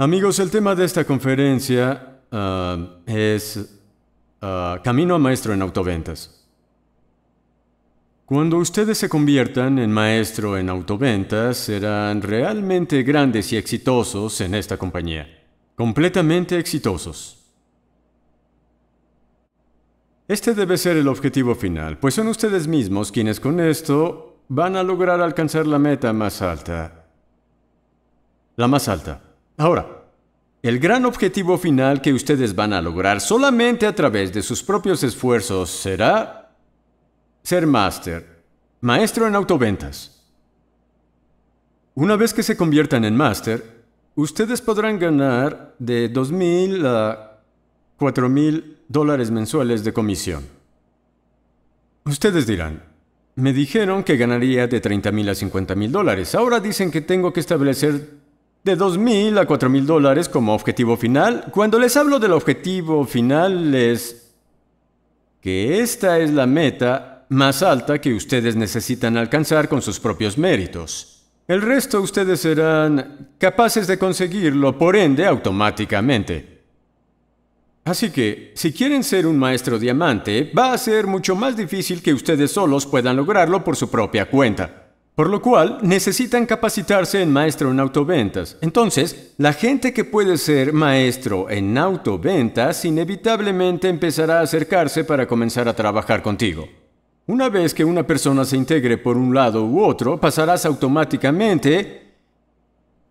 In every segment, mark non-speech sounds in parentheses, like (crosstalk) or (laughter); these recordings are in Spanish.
Amigos, el tema de esta conferencia ah, es ah, Camino a Maestro en Autoventas. Cuando ustedes se conviertan en maestro en autoventas, serán realmente grandes y exitosos en esta compañía. Completamente exitosos. Este debe ser el objetivo final, pues son ustedes mismos quienes con esto van a lograr alcanzar la meta más alta. La más alta. Ahora, el gran objetivo final que ustedes van a lograr solamente a través de sus propios esfuerzos será ser máster, maestro en autoventas. Una vez que se conviertan en máster, ustedes podrán ganar de 2.000 a 4.000 dólares mensuales de comisión. Ustedes dirán, me dijeron que ganaría de 30.000 a 50.000 dólares, ahora dicen que tengo que establecer de 2.000 a 4.000 dólares como objetivo final. Cuando les hablo del objetivo final, les... que esta es la meta más alta que ustedes necesitan alcanzar con sus propios méritos. El resto ustedes serán capaces de conseguirlo, por ende, automáticamente. Así que, si quieren ser un maestro diamante, va a ser mucho más difícil que ustedes solos puedan lograrlo por su propia cuenta. Por lo cual, necesitan capacitarse en maestro en autoventas. Entonces, la gente que puede ser maestro en autoventas inevitablemente empezará a acercarse para comenzar a trabajar contigo. Una vez que una persona se integre por un lado u otro, pasarás automáticamente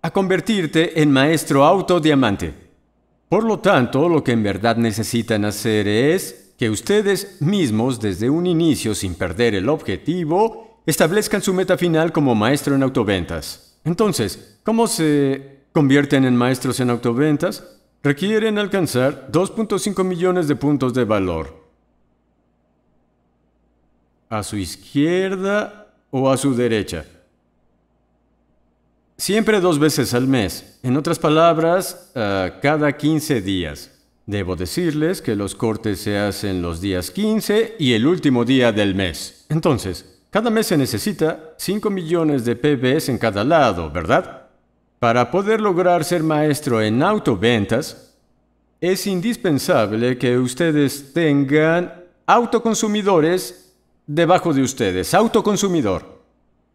a convertirte en maestro auto diamante. Por lo tanto, lo que en verdad necesitan hacer es que ustedes mismos, desde un inicio sin perder el objetivo, establezcan su meta final como maestro en autoventas. Entonces, ¿cómo se convierten en maestros en autoventas? Requieren alcanzar 2.5 millones de puntos de valor. A su izquierda o a su derecha. Siempre dos veces al mes. En otras palabras, eh, cada 15 días. Debo decirles que los cortes se hacen los días 15 y el último día del mes. Entonces, cada mes se necesita 5 millones de PBs en cada lado, ¿verdad? Para poder lograr ser maestro en autoventas, es indispensable que ustedes tengan autoconsumidores debajo de ustedes, autoconsumidor.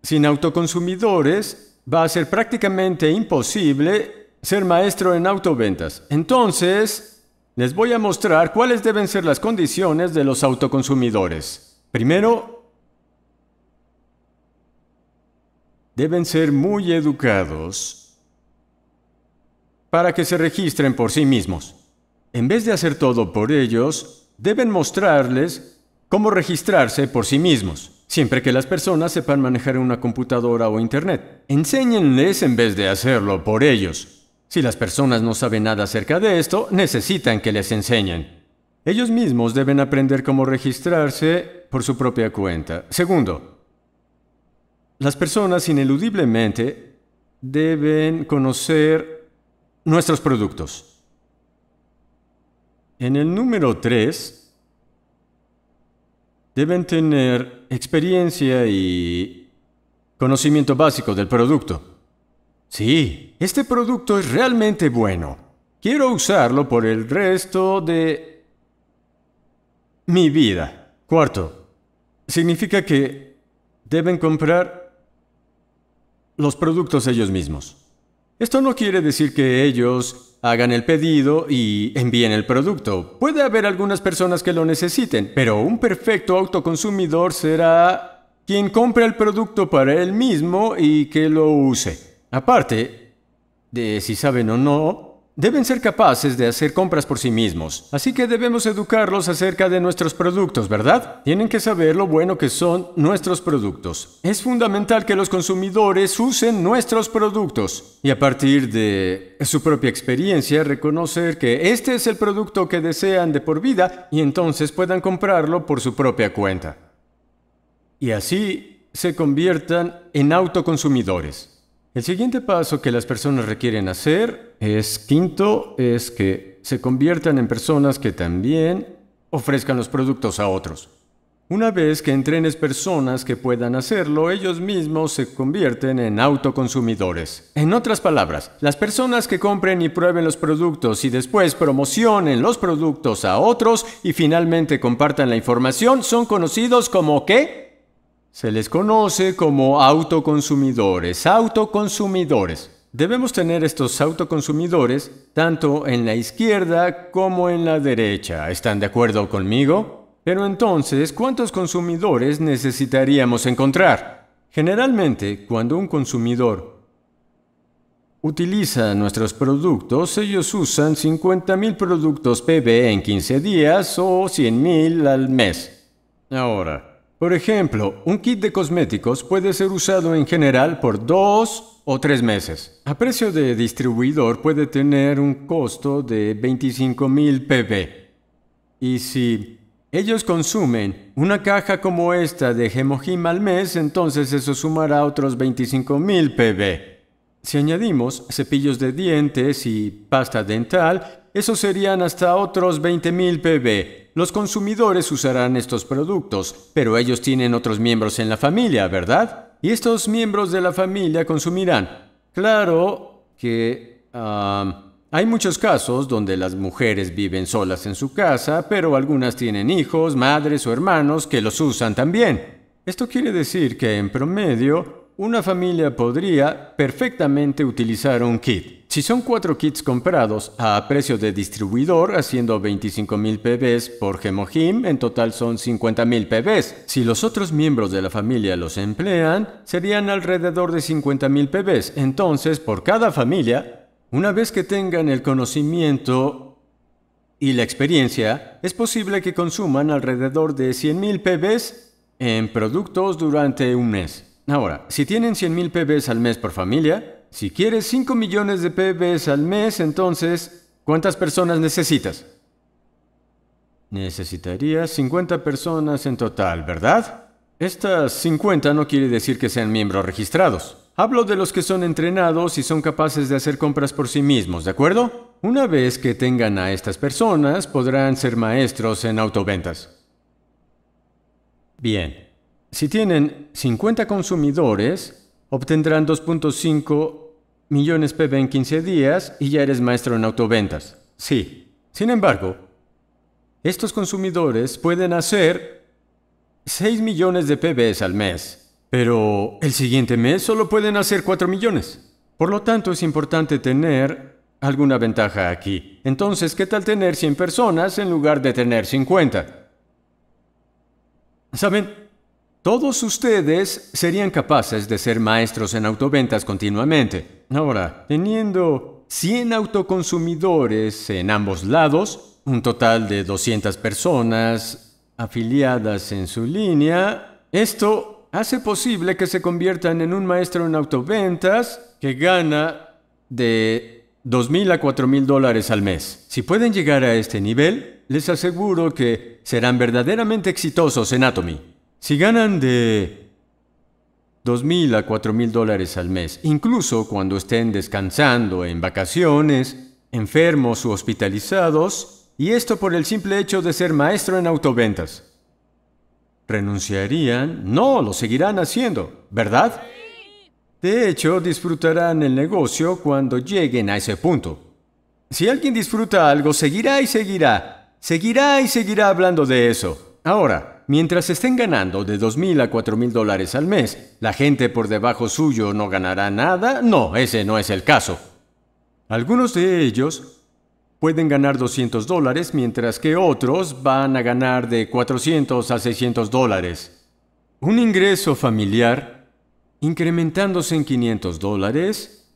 Sin autoconsumidores va a ser prácticamente imposible ser maestro en autoventas. Entonces, les voy a mostrar cuáles deben ser las condiciones de los autoconsumidores. Primero, deben ser muy educados para que se registren por sí mismos. En vez de hacer todo por ellos, deben mostrarles cómo registrarse por sí mismos, siempre que las personas sepan manejar una computadora o Internet. Enséñenles en vez de hacerlo por ellos. Si las personas no saben nada acerca de esto, necesitan que les enseñen. Ellos mismos deben aprender cómo registrarse por su propia cuenta. Segundo, las personas ineludiblemente deben conocer nuestros productos. En el número 3, deben tener experiencia y conocimiento básico del producto. Sí, este producto es realmente bueno. Quiero usarlo por el resto de mi vida. Cuarto, significa que deben comprar los productos ellos mismos. Esto no quiere decir que ellos hagan el pedido y envíen el producto. Puede haber algunas personas que lo necesiten, pero un perfecto autoconsumidor será quien compra el producto para él mismo y que lo use. Aparte de si saben o no, Deben ser capaces de hacer compras por sí mismos, así que debemos educarlos acerca de nuestros productos, ¿verdad? Tienen que saber lo bueno que son nuestros productos. Es fundamental que los consumidores usen nuestros productos y a partir de su propia experiencia reconocer que este es el producto que desean de por vida y entonces puedan comprarlo por su propia cuenta. Y así se conviertan en autoconsumidores. El siguiente paso que las personas requieren hacer es, quinto, es que se conviertan en personas que también ofrezcan los productos a otros. Una vez que entrenes personas que puedan hacerlo, ellos mismos se convierten en autoconsumidores. En otras palabras, las personas que compren y prueben los productos y después promocionen los productos a otros y finalmente compartan la información son conocidos como ¿qué? Se les conoce como autoconsumidores, autoconsumidores. Debemos tener estos autoconsumidores tanto en la izquierda como en la derecha. ¿Están de acuerdo conmigo? Pero entonces, ¿cuántos consumidores necesitaríamos encontrar? Generalmente, cuando un consumidor utiliza nuestros productos, ellos usan 50.000 productos PB en 15 días o 100.000 al mes. Ahora, por ejemplo, un kit de cosméticos puede ser usado en general por dos o tres meses. A precio de distribuidor puede tener un costo de 25.000 pb. Y si ellos consumen una caja como esta de hemoji al mes, entonces eso sumará otros 25.000 pb. Si añadimos cepillos de dientes y pasta dental, eso serían hasta otros 20.000 PB. Los consumidores usarán estos productos, pero ellos tienen otros miembros en la familia, ¿verdad? Y estos miembros de la familia consumirán. Claro que... hay muchos casos donde las mujeres viven solas en su casa, pero algunas tienen hijos, madres o hermanos que los usan también. Esto quiere decir que, en promedio, una familia podría perfectamente utilizar un kit. Si son cuatro kits comprados a precio de distribuidor, haciendo 25.000 PBs por hemojim, en total son 50.000 PBs. Si los otros miembros de la familia los emplean, serían alrededor de 50.000 PBs. Entonces, por cada familia, una vez que tengan el conocimiento y la experiencia, es posible que consuman alrededor de 100.000 PBs en productos durante un mes. Ahora, si tienen 100.000 PBs al mes por familia, si quieres 5 millones de PBs al mes, entonces, ¿cuántas personas necesitas? Necesitarías 50 personas en total, ¿verdad? Estas 50 no quiere decir que sean miembros registrados. Hablo de los que son entrenados y son capaces de hacer compras por sí mismos, ¿de acuerdo? Una vez que tengan a estas personas, podrán ser maestros en autoventas. Bien, si tienen 50 consumidores, obtendrán 2.5 millones PB en 15 días y ya eres maestro en autoventas. Sí. Sin embargo, estos consumidores pueden hacer 6 millones de PBs al mes, pero el siguiente mes solo pueden hacer 4 millones. Por lo tanto, es importante tener alguna ventaja aquí. Entonces, ¿qué tal tener 100 personas en lugar de tener 50? ¿Saben? Todos ustedes serían capaces de ser maestros en autoventas continuamente. Ahora, teniendo 100 autoconsumidores en ambos lados, un total de 200 personas afiliadas en su línea, esto hace posible que se conviertan en un maestro en autoventas que gana de 2.000 a 4.000 dólares al mes. Si pueden llegar a este nivel, les aseguro que serán verdaderamente exitosos en Atomy. Si ganan de 2.000 a 4.000 dólares al mes, incluso cuando estén descansando, en vacaciones, enfermos u hospitalizados, y esto por el simple hecho de ser maestro en autoventas. ¿Renunciarían? No, lo seguirán haciendo, ¿verdad? De hecho, disfrutarán el negocio cuando lleguen a ese punto. Si alguien disfruta algo, seguirá y seguirá, seguirá y seguirá hablando de eso. Ahora, mientras estén ganando de 2.000 a 4.000 dólares al mes, la gente por debajo suyo no ganará nada. No, ese no es el caso. Algunos de ellos pueden ganar 200 dólares, mientras que otros van a ganar de 400 a 600 dólares. Un ingreso familiar incrementándose en 500 dólares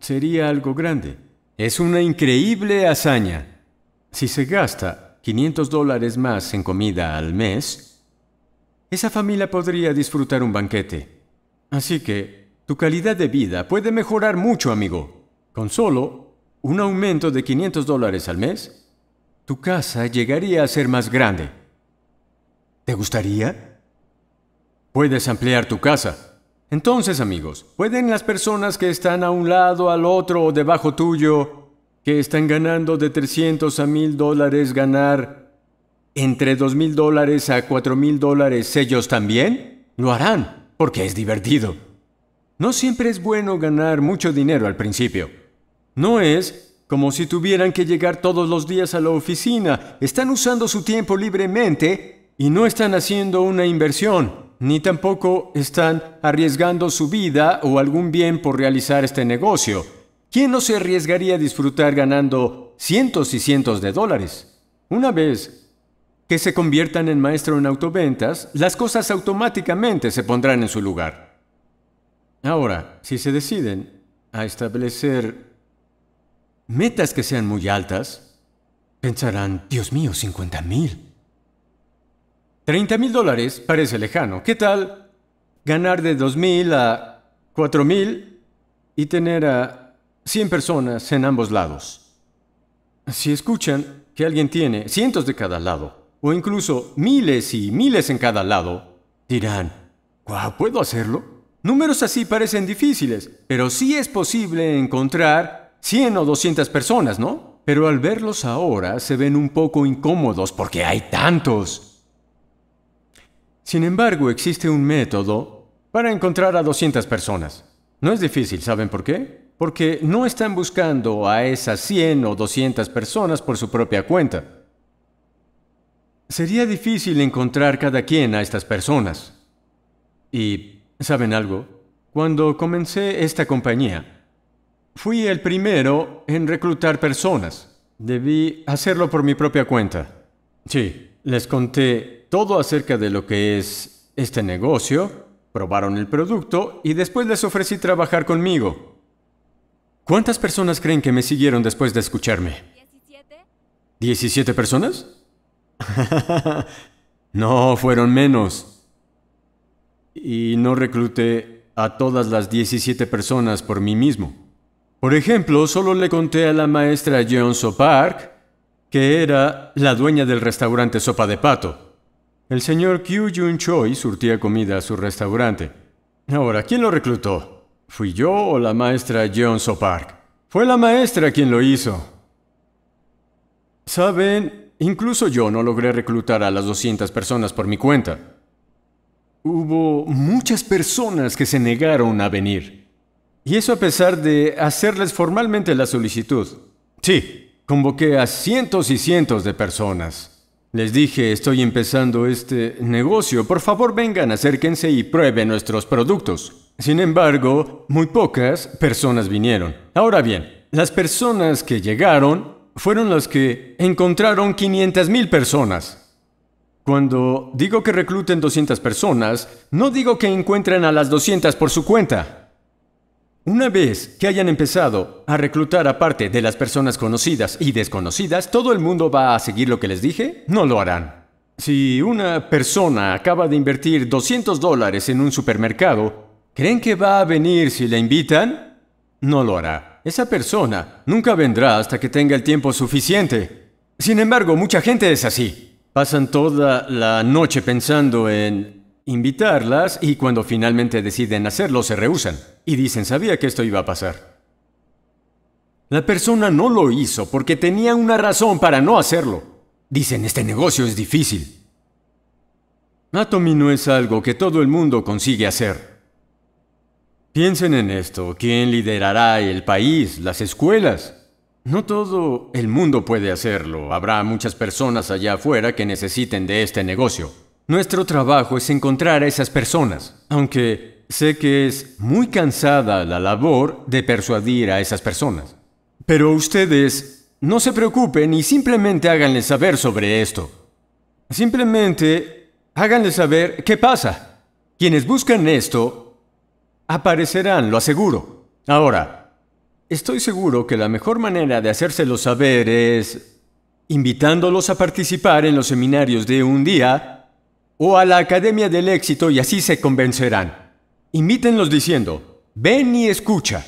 sería algo grande. Es una increíble hazaña. Si se gasta 500 dólares más en comida al mes, esa familia podría disfrutar un banquete. Así que, tu calidad de vida puede mejorar mucho, amigo. Con solo un aumento de 500 dólares al mes, tu casa llegaría a ser más grande. ¿Te gustaría? Puedes ampliar tu casa. Entonces, amigos, ¿pueden las personas que están a un lado, al otro o debajo tuyo que están ganando de 300 a 1000 dólares ganar entre 2000 dólares a 4000 dólares, ellos también lo harán, porque es divertido. No siempre es bueno ganar mucho dinero al principio. No es como si tuvieran que llegar todos los días a la oficina. Están usando su tiempo libremente y no están haciendo una inversión, ni tampoco están arriesgando su vida o algún bien por realizar este negocio. ¿Quién no se arriesgaría a disfrutar ganando cientos y cientos de dólares? Una vez que se conviertan en maestro en autoventas, las cosas automáticamente se pondrán en su lugar. Ahora, si se deciden a establecer metas que sean muy altas, pensarán, Dios mío, 50 mil. 30 mil dólares parece lejano. ¿Qué tal ganar de 2 mil a 4 mil y tener a 100 personas en ambos lados. Si escuchan que alguien tiene cientos de cada lado, o incluso miles y miles en cada lado, dirán, ¡guau! ¿Puedo hacerlo? Números así parecen difíciles, pero sí es posible encontrar 100 o 200 personas, ¿no? Pero al verlos ahora se ven un poco incómodos porque hay tantos. Sin embargo, existe un método para encontrar a 200 personas. No es difícil, ¿saben por qué? porque no están buscando a esas 100 o 200 personas por su propia cuenta. Sería difícil encontrar cada quien a estas personas. Y, ¿saben algo? Cuando comencé esta compañía, fui el primero en reclutar personas. Debí hacerlo por mi propia cuenta. Sí, les conté todo acerca de lo que es este negocio, probaron el producto y después les ofrecí trabajar conmigo. ¿Cuántas personas creen que me siguieron después de escucharme? ¿17 personas? (laughs) no, fueron menos. Y no recluté a todas las 17 personas por mí mismo. Por ejemplo, solo le conté a la maestra Jeon So Park, que era la dueña del restaurante Sopa de Pato. El señor Kyu Jun Choi surtía comida a su restaurante. Ahora, ¿quién lo reclutó? ¿Fui yo o la maestra John Sopark? Fue la maestra quien lo hizo. Saben, incluso yo no logré reclutar a las 200 personas por mi cuenta. Hubo muchas personas que se negaron a venir. Y eso a pesar de hacerles formalmente la solicitud. Sí, convoqué a cientos y cientos de personas. Les dije, estoy empezando este negocio, por favor vengan, acérquense y prueben nuestros productos. Sin embargo, muy pocas personas vinieron. Ahora bien, las personas que llegaron fueron las que encontraron 500.000 personas. Cuando digo que recluten 200 personas, no digo que encuentren a las 200 por su cuenta. Una vez que hayan empezado a reclutar aparte de las personas conocidas y desconocidas, ¿todo el mundo va a seguir lo que les dije? No lo harán. Si una persona acaba de invertir 200 dólares en un supermercado, ¿Creen que va a venir si la invitan? No lo hará. Esa persona nunca vendrá hasta que tenga el tiempo suficiente. Sin embargo, mucha gente es así. Pasan toda la noche pensando en invitarlas y cuando finalmente deciden hacerlo se rehusan y dicen, sabía que esto iba a pasar. La persona no lo hizo porque tenía una razón para no hacerlo. Dicen, este negocio es difícil. Atomy no es algo que todo el mundo consigue hacer. Piensen en esto, ¿quién liderará el país, las escuelas? No todo el mundo puede hacerlo, habrá muchas personas allá afuera que necesiten de este negocio. Nuestro trabajo es encontrar a esas personas, aunque sé que es muy cansada la labor de persuadir a esas personas. Pero ustedes no se preocupen y simplemente háganle saber sobre esto. Simplemente háganle saber qué pasa. Quienes buscan esto Aparecerán, lo aseguro. Ahora, estoy seguro que la mejor manera de hacérselo saber es invitándolos a participar en los seminarios de un día o a la Academia del Éxito y así se convencerán. Invítenlos diciendo, ven y escucha.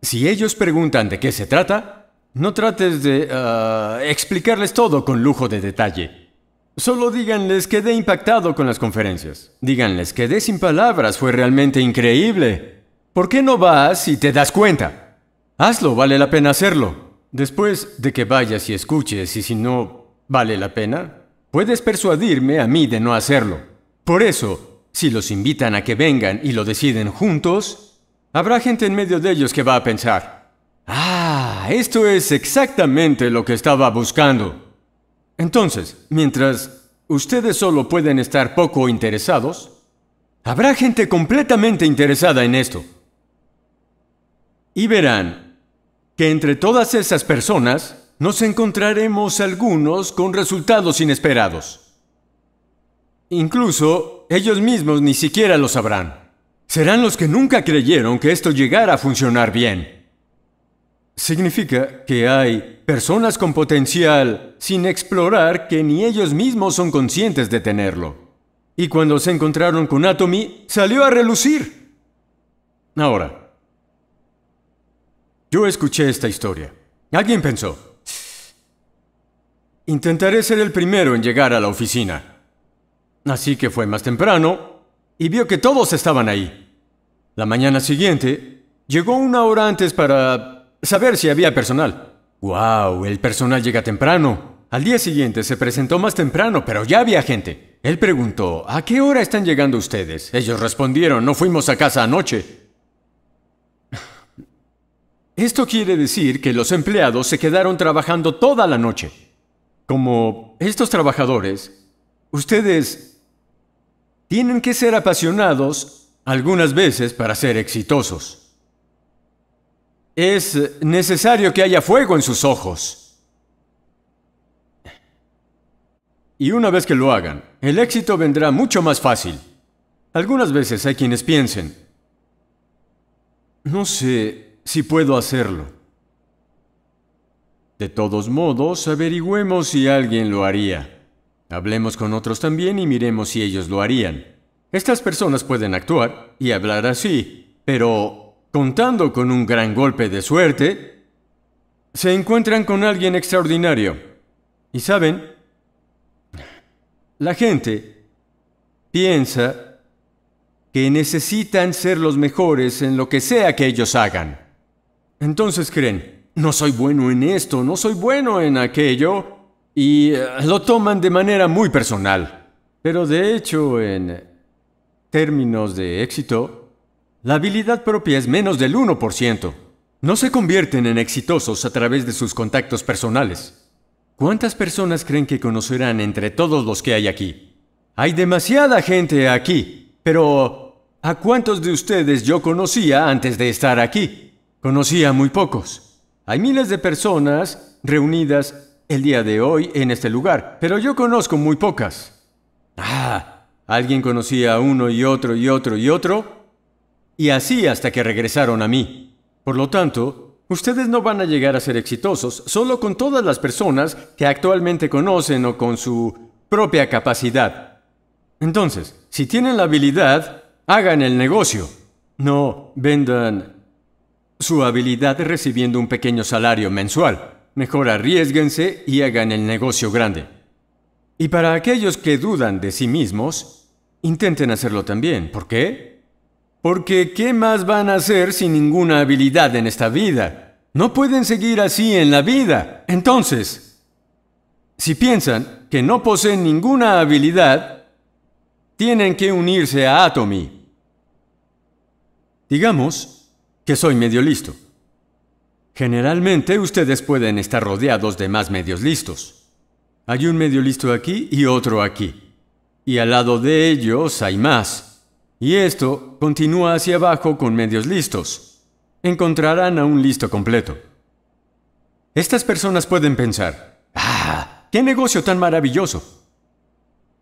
Si ellos preguntan de qué se trata, no trates de ah, explicarles todo con lujo de detalle. Solo díganles quedé impactado con las conferencias. Díganles quedé sin palabras, fue realmente increíble. ¿Por qué no vas y te das cuenta? Hazlo, vale la pena hacerlo. Después de que vayas y escuches y si no vale la pena, puedes persuadirme a mí de no hacerlo. Por eso, si los invitan a que vengan y lo deciden juntos, habrá gente en medio de ellos que va a pensar, ah, esto es exactamente lo que estaba buscando. Entonces, mientras ustedes solo pueden estar poco interesados, habrá gente completamente interesada en esto. Y verán que entre todas esas personas nos encontraremos algunos con resultados inesperados. Incluso ellos mismos ni siquiera lo sabrán. Serán los que nunca creyeron que esto llegara a funcionar bien. Significa que hay personas con potencial sin explorar que ni ellos mismos son conscientes de tenerlo. Y cuando se encontraron con Atomy, salió a relucir. Ahora, yo escuché esta historia. Alguien pensó, intentaré ser el primero en llegar a la oficina. Así que fue más temprano y vio que todos estaban ahí. La mañana siguiente, llegó una hora antes para saber si había personal. ¡Wow! El personal llega temprano. Al día siguiente se presentó más temprano, pero ya había gente. Él preguntó, ¿a qué hora están llegando ustedes? Ellos respondieron, no fuimos a casa anoche. Esto quiere decir que los empleados se quedaron trabajando toda la noche. Como estos trabajadores, ustedes tienen que ser apasionados algunas veces para ser exitosos. Es necesario que haya fuego en sus ojos. Y una vez que lo hagan, el éxito vendrá mucho más fácil. Algunas veces hay quienes piensen, no sé si puedo hacerlo. De todos modos, averigüemos si alguien lo haría. Hablemos con otros también y miremos si ellos lo harían. Estas personas pueden actuar y hablar así, pero contando con un gran golpe de suerte, se encuentran con alguien extraordinario. Y saben, la gente piensa que necesitan ser los mejores en lo que sea que ellos hagan. Entonces creen, no soy bueno en esto, no soy bueno en aquello, y eh, lo toman de manera muy personal. Pero de hecho, en términos de éxito, la habilidad propia es menos del 1%. No se convierten en exitosos a través de sus contactos personales. ¿Cuántas personas creen que conocerán entre todos los que hay aquí? Hay demasiada gente aquí, pero ¿a cuántos de ustedes yo conocía antes de estar aquí? Conocía muy pocos. Hay miles de personas reunidas el día de hoy en este lugar, pero yo conozco muy pocas. Ah, alguien conocía a uno y otro y otro y otro, y así hasta que regresaron a mí. Por lo tanto, ustedes no van a llegar a ser exitosos solo con todas las personas que actualmente conocen o con su propia capacidad. Entonces, si tienen la habilidad, hagan el negocio. No vendan su habilidad recibiendo un pequeño salario mensual. Mejor arriesguense y hagan el negocio grande. Y para aquellos que dudan de sí mismos, intenten hacerlo también. ¿Por qué? Porque ¿qué más van a hacer sin ninguna habilidad en esta vida? No pueden seguir así en la vida. Entonces, si piensan que no poseen ninguna habilidad, tienen que unirse a Atomy. Digamos que soy medio listo. Generalmente ustedes pueden estar rodeados de más medios listos. Hay un medio listo aquí y otro aquí. Y al lado de ellos hay más. Y esto continúa hacia abajo con medios listos. Encontrarán a un listo completo. Estas personas pueden pensar, ¡ah! ¡Qué negocio tan maravilloso!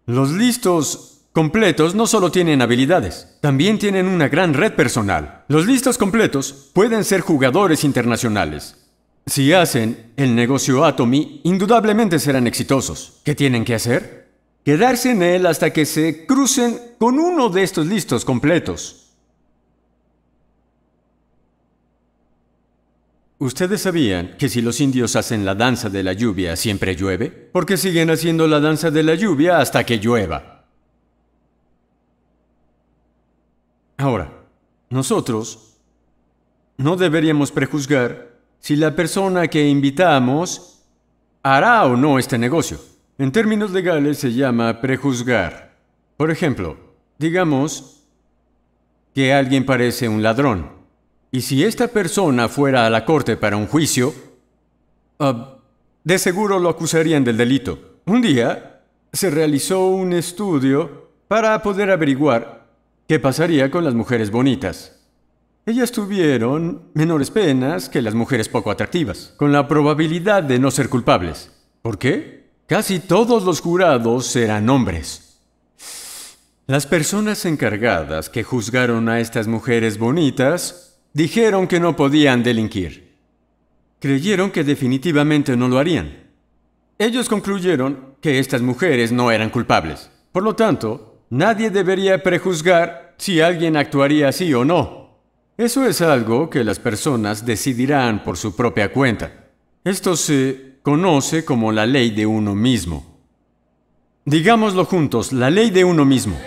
Los listos completos no solo tienen habilidades, también tienen una gran red personal. Los listos completos pueden ser jugadores internacionales, si hacen el negocio Atomy, indudablemente serán exitosos. ¿Qué tienen que hacer? quedarse en él hasta que se crucen con uno de estos listos completos. ¿Ustedes sabían que si los indios hacen la danza de la lluvia siempre llueve? Porque siguen haciendo la danza de la lluvia hasta que llueva. Ahora, nosotros no deberíamos prejuzgar si la persona que invitamos hará o no este negocio. En términos legales se llama prejuzgar. Por ejemplo, digamos que alguien parece un ladrón. Y si esta persona fuera a la corte para un juicio, ah, de seguro lo acusarían del delito. Un día se realizó un estudio para poder averiguar qué pasaría con las mujeres bonitas. Ellas tuvieron menores penas que las mujeres poco atractivas, con la probabilidad de no ser culpables. ¿Por qué? Casi todos los jurados eran hombres. Las personas encargadas que juzgaron a estas mujeres bonitas dijeron que no podían delinquir. Creyeron que definitivamente no lo harían. Ellos concluyeron que estas mujeres no eran culpables. Por lo tanto, nadie debería prejuzgar si alguien actuaría así o no. Eso es algo que las personas decidirán por su propia cuenta. Esto se conoce como la ley de uno mismo. Digámoslo juntos, la ley de uno mismo.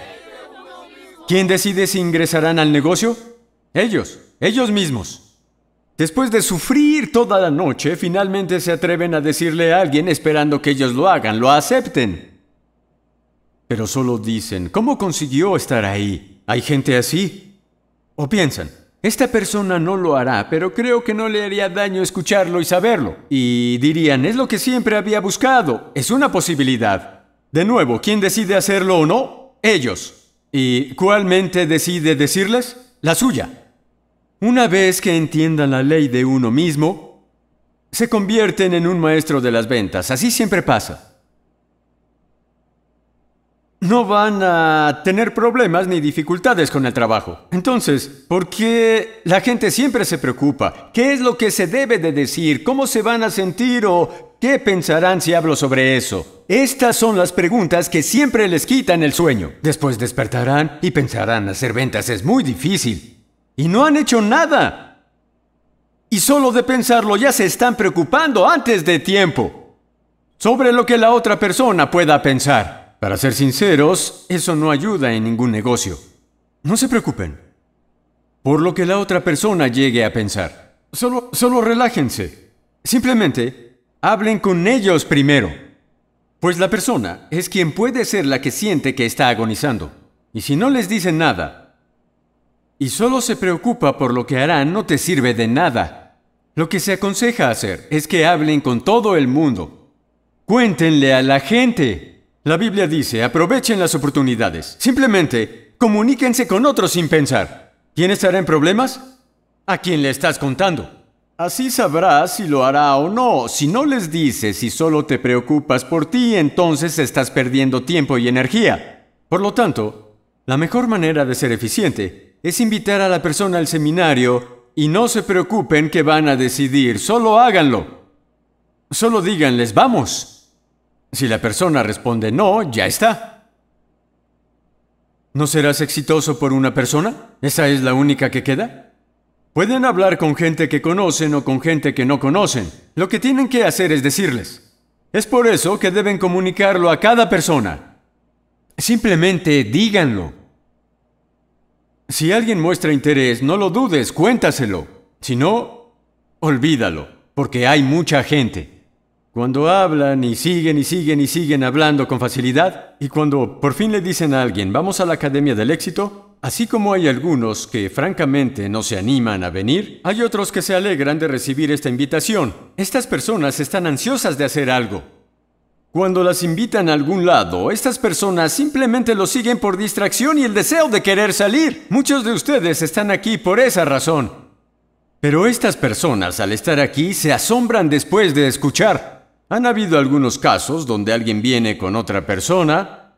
¿Quién decide si ingresarán al negocio? Ellos, ellos mismos. Después de sufrir toda la noche, finalmente se atreven a decirle a alguien esperando que ellos lo hagan, lo acepten. Pero solo dicen, ¿cómo consiguió estar ahí? ¿Hay gente así? O piensan, esta persona no lo hará, pero creo que no le haría daño escucharlo y saberlo. Y dirían, es lo que siempre había buscado. Es una posibilidad. De nuevo, ¿quién decide hacerlo o no? Ellos. ¿Y cuál mente decide decirles? La suya. Una vez que entiendan la ley de uno mismo, se convierten en un maestro de las ventas. Así siempre pasa no van a tener problemas ni dificultades con el trabajo. Entonces, ¿por qué la gente siempre se preocupa? ¿Qué es lo que se debe de decir? ¿Cómo se van a sentir o qué pensarán si hablo sobre eso? Estas son las preguntas que siempre les quitan el sueño. Después despertarán y pensarán hacer ventas es muy difícil. Y no han hecho nada. Y solo de pensarlo ya se están preocupando antes de tiempo sobre lo que la otra persona pueda pensar. Para ser sinceros, eso no ayuda en ningún negocio. No se preocupen. Por lo que la otra persona llegue a pensar. Solo, solo relájense. Simplemente hablen con ellos primero. Pues la persona es quien puede ser la que siente que está agonizando. Y si no les dicen nada, y solo se preocupa por lo que harán, no te sirve de nada. Lo que se aconseja hacer es que hablen con todo el mundo. Cuéntenle a la gente. La Biblia dice, aprovechen las oportunidades. Simplemente comuníquense con otros sin pensar. ¿Quién estará en problemas? A quién le estás contando. Así sabrás si lo hará o no. Si no les dices y solo te preocupas por ti, entonces estás perdiendo tiempo y energía. Por lo tanto, la mejor manera de ser eficiente es invitar a la persona al seminario y no se preocupen que van a decidir, solo háganlo. Solo díganles, vamos. Si la persona responde no, ya está. ¿No serás exitoso por una persona? ¿Esa es la única que queda? Pueden hablar con gente que conocen o con gente que no conocen. Lo que tienen que hacer es decirles. Es por eso que deben comunicarlo a cada persona. Simplemente díganlo. Si alguien muestra interés, no lo dudes, cuéntaselo. Si no, olvídalo, porque hay mucha gente. Cuando hablan y siguen y siguen y siguen hablando con facilidad, y cuando por fin le dicen a alguien, vamos a la Academia del Éxito, así como hay algunos que francamente no se animan a venir, hay otros que se alegran de recibir esta invitación. Estas personas están ansiosas de hacer algo. Cuando las invitan a algún lado, estas personas simplemente lo siguen por distracción y el deseo de querer salir. Muchos de ustedes están aquí por esa razón. Pero estas personas al estar aquí se asombran después de escuchar. Han habido algunos casos donde alguien viene con otra persona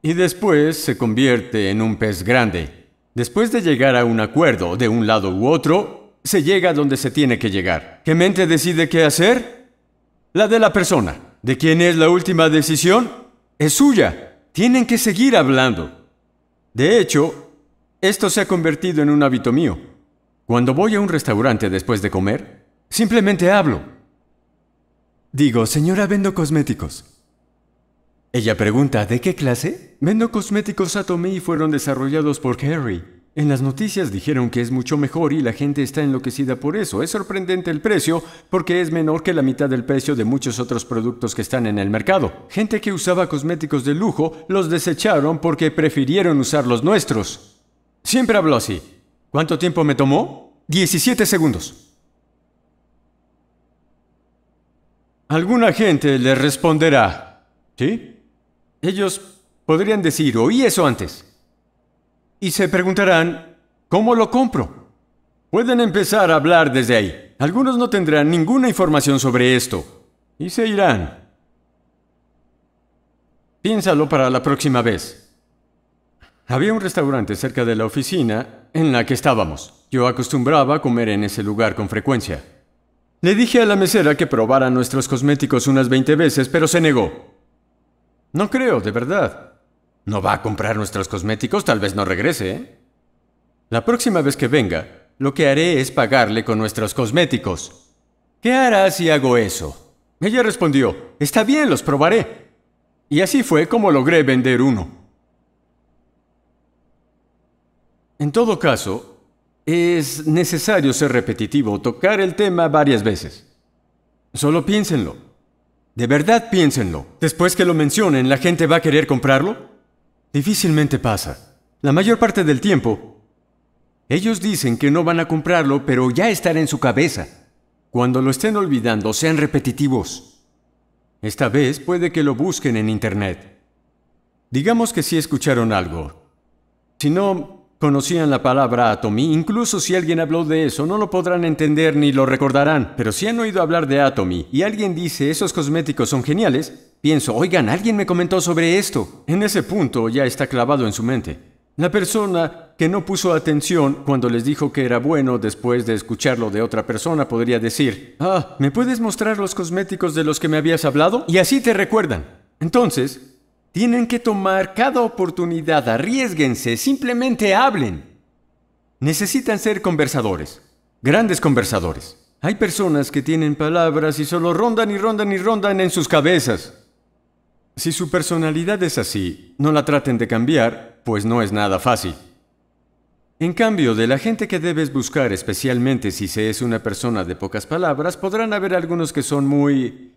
y después se convierte en un pez grande. Después de llegar a un acuerdo de un lado u otro, se llega donde se tiene que llegar. ¿Qué mente decide qué hacer? La de la persona. ¿De quién es la última decisión? Es suya. Tienen que seguir hablando. De hecho, esto se ha convertido en un hábito mío. Cuando voy a un restaurante después de comer, simplemente hablo. Digo, señora, vendo cosméticos. Ella pregunta, ¿de qué clase? Vendo cosméticos Atomi fueron desarrollados por Harry. En las noticias dijeron que es mucho mejor y la gente está enloquecida por eso. Es sorprendente el precio porque es menor que la mitad del precio de muchos otros productos que están en el mercado. Gente que usaba cosméticos de lujo los desecharon porque prefirieron usar los nuestros. Siempre hablo así. ¿Cuánto tiempo me tomó? 17 segundos. Alguna gente les responderá, ¿sí? Ellos podrían decir, oí eso antes. Y se preguntarán, ¿cómo lo compro? Pueden empezar a hablar desde ahí. Algunos no tendrán ninguna información sobre esto y se irán. Piénsalo para la próxima vez. Había un restaurante cerca de la oficina en la que estábamos. Yo acostumbraba a comer en ese lugar con frecuencia. Le dije a la mesera que probara nuestros cosméticos unas 20 veces, pero se negó. No creo, de verdad. ¿No va a comprar nuestros cosméticos? Tal vez no regrese, ¿eh? La próxima vez que venga, lo que haré es pagarle con nuestros cosméticos. ¿Qué hará si hago eso? Ella respondió, está bien, los probaré. Y así fue como logré vender uno. En todo caso, es necesario ser repetitivo, tocar el tema varias veces. Solo piénsenlo. De verdad piénsenlo. Después que lo mencionen, ¿la gente va a querer comprarlo? Difícilmente pasa. La mayor parte del tiempo, ellos dicen que no van a comprarlo, pero ya estará en su cabeza. Cuando lo estén olvidando, sean repetitivos. Esta vez puede que lo busquen en Internet. Digamos que sí escucharon algo. Si no, Conocían la palabra Atomy, incluso si alguien habló de eso, no lo podrán entender ni lo recordarán. Pero si han oído hablar de Atomy y alguien dice esos cosméticos son geniales, pienso, oigan, alguien me comentó sobre esto. En ese punto ya está clavado en su mente. La persona que no puso atención cuando les dijo que era bueno después de escucharlo de otra persona podría decir, ah, ¿me puedes mostrar los cosméticos de los que me habías hablado? Y así te recuerdan. Entonces, tienen que tomar cada oportunidad, arriesguense, simplemente hablen. Necesitan ser conversadores, grandes conversadores. Hay personas que tienen palabras y solo rondan y rondan y rondan en sus cabezas. Si su personalidad es así, no la traten de cambiar, pues no es nada fácil. En cambio, de la gente que debes buscar, especialmente si se es una persona de pocas palabras, podrán haber algunos que son muy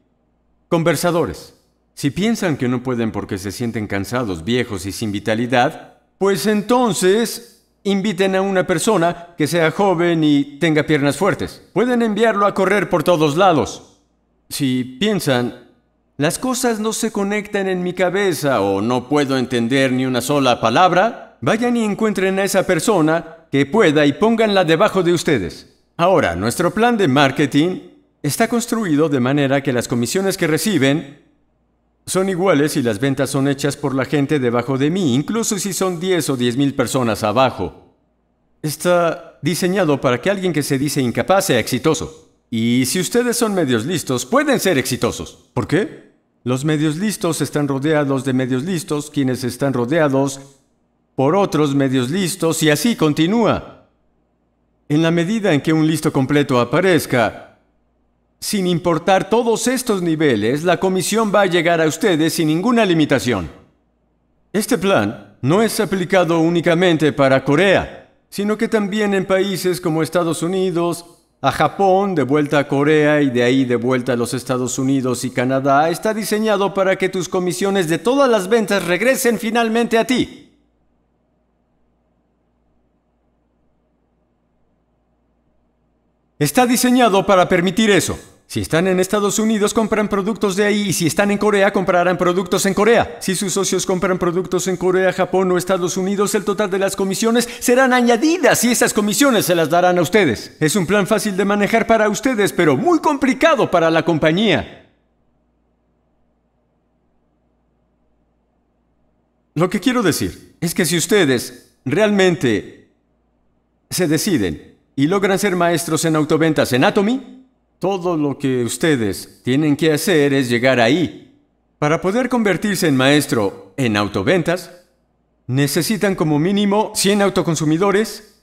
conversadores. Si piensan que no pueden porque se sienten cansados, viejos y sin vitalidad, pues entonces inviten a una persona que sea joven y tenga piernas fuertes. Pueden enviarlo a correr por todos lados. Si piensan, las cosas no se conectan en mi cabeza o no puedo entender ni una sola palabra, vayan y encuentren a esa persona que pueda y pónganla debajo de ustedes. Ahora, nuestro plan de marketing está construido de manera que las comisiones que reciben son iguales si las ventas son hechas por la gente debajo de mí, incluso si son 10 o 10 mil personas abajo. Está diseñado para que alguien que se dice incapaz sea exitoso. Y si ustedes son medios listos, pueden ser exitosos. ¿Por qué? Los medios listos están rodeados de medios listos, quienes están rodeados por otros medios listos, y así continúa. En la medida en que un listo completo aparezca, sin importar todos estos niveles, la comisión va a llegar a ustedes sin ninguna limitación. Este plan no es aplicado únicamente para Corea, sino que también en países como Estados Unidos, a Japón, de vuelta a Corea y de ahí de vuelta a los Estados Unidos y Canadá, está diseñado para que tus comisiones de todas las ventas regresen finalmente a ti. Está diseñado para permitir eso. Si están en Estados Unidos, compran productos de ahí y si están en Corea, comprarán productos en Corea. Si sus socios compran productos en Corea, Japón o Estados Unidos, el total de las comisiones serán añadidas y esas comisiones se las darán a ustedes. Es un plan fácil de manejar para ustedes, pero muy complicado para la compañía. Lo que quiero decir es que si ustedes realmente se deciden y logran ser maestros en autoventas en Atomy, todo lo que ustedes tienen que hacer es llegar ahí. Para poder convertirse en maestro en autoventas, necesitan como mínimo 100 autoconsumidores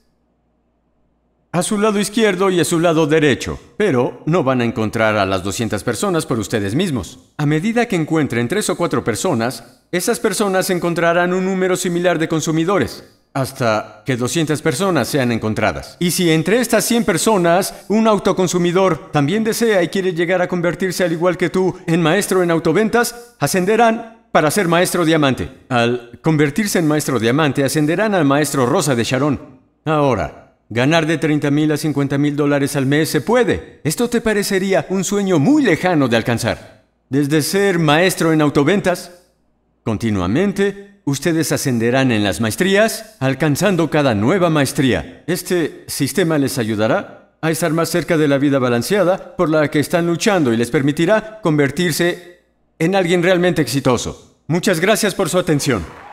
a su lado izquierdo y a su lado derecho, pero no van a encontrar a las 200 personas por ustedes mismos. A medida que encuentren 3 o 4 personas, esas personas encontrarán un número similar de consumidores hasta que 200 personas sean encontradas. Y si entre estas 100 personas un autoconsumidor también desea y quiere llegar a convertirse al igual que tú en maestro en autoventas, ascenderán para ser maestro diamante. Al convertirse en maestro diamante, ascenderán al maestro rosa de Sharon. Ahora, ganar de 30 mil a 50 mil dólares al mes se puede. Esto te parecería un sueño muy lejano de alcanzar. Desde ser maestro en autoventas, continuamente, Ustedes ascenderán en las maestrías, alcanzando cada nueva maestría. Este sistema les ayudará a estar más cerca de la vida balanceada por la que están luchando y les permitirá convertirse en alguien realmente exitoso. Muchas gracias por su atención.